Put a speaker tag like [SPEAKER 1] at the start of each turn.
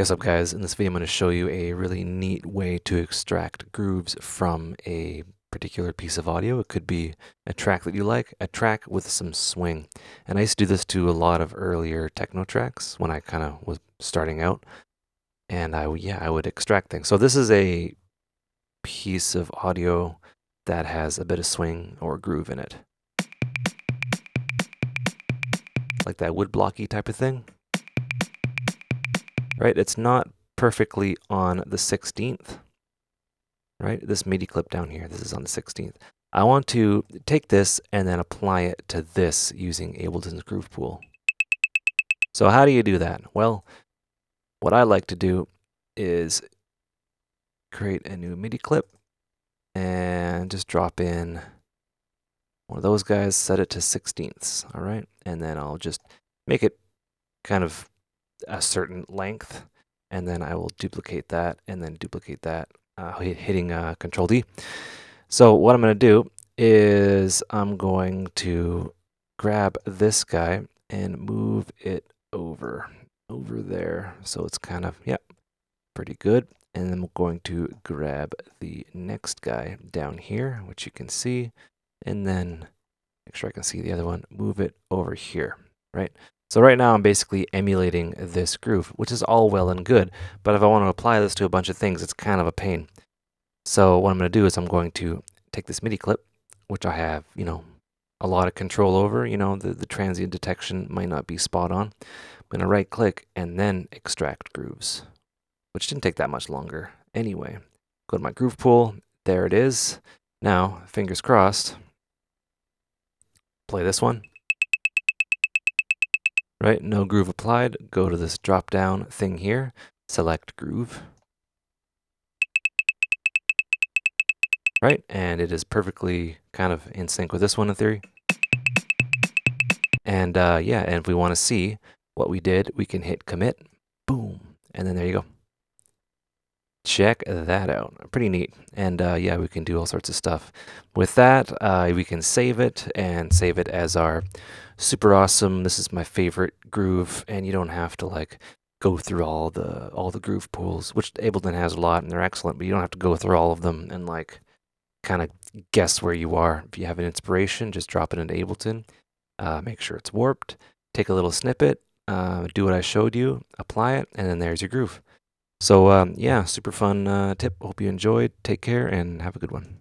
[SPEAKER 1] What's up guys, in this video I'm going to show you a really neat way to extract grooves from a particular piece of audio. It could be a track that you like, a track with some swing. And I used to do this to a lot of earlier techno tracks when I kind of was starting out. And I, yeah, I would extract things. So this is a piece of audio that has a bit of swing or groove in it. Like that woodblocky type of thing right? It's not perfectly on the 16th, right? This MIDI clip down here, this is on the 16th. I want to take this and then apply it to this using Ableton's Groove Pool. So how do you do that? Well, what I like to do is create a new MIDI clip and just drop in one of those guys, set it to 16ths, all right? And then I'll just make it kind of a certain length, and then I will duplicate that and then duplicate that, uh, hitting uh, Control D. So what I'm going to do is I'm going to grab this guy and move it over, over there. So it's kind of, yeah, pretty good. And then we're going to grab the next guy down here, which you can see, and then make sure I can see the other one, move it over here, right? So right now I'm basically emulating this groove, which is all well and good, but if I want to apply this to a bunch of things, it's kind of a pain. So what I'm going to do is I'm going to take this MIDI clip, which I have, you know, a lot of control over, you know, the, the transient detection might not be spot on. I'm going to right click and then extract grooves, which didn't take that much longer. Anyway, go to my groove pool. There it is. Now, fingers crossed, play this one right? No groove applied. Go to this drop down thing here, select groove. Right, and it is perfectly kind of in sync with this one in theory. And uh, yeah, and if we want to see what we did, we can hit commit, boom, and then there you go check that out. Pretty neat. And uh, yeah, we can do all sorts of stuff with that. Uh, we can save it and save it as our super awesome. This is my favorite groove, and you don't have to like go through all the all the groove pools, which Ableton has a lot, and they're excellent. But you don't have to go through all of them and like kind of guess where you are. If you have an inspiration, just drop it into Ableton. Uh, make sure it's warped. Take a little snippet. Uh, do what I showed you, apply it, and then there's your groove. So, um, yeah, super fun uh, tip. Hope you enjoyed. Take care and have a good one.